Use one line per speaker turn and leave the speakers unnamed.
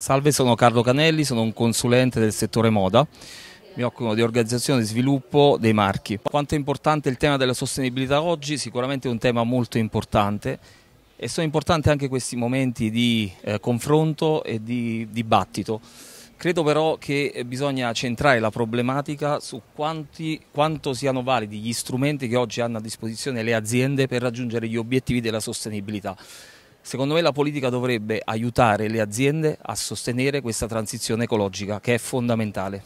Salve, sono Carlo Canelli, sono un consulente del settore moda. Mi occupo di organizzazione e sviluppo dei marchi. Quanto è importante il tema della sostenibilità oggi? Sicuramente è un tema molto importante e sono importanti anche questi momenti di eh, confronto e di dibattito. Credo però che bisogna centrare la problematica su quanti, quanto siano validi gli strumenti che oggi hanno a disposizione le aziende per raggiungere gli obiettivi della sostenibilità. Secondo me la politica dovrebbe aiutare le aziende a sostenere questa transizione ecologica che è fondamentale.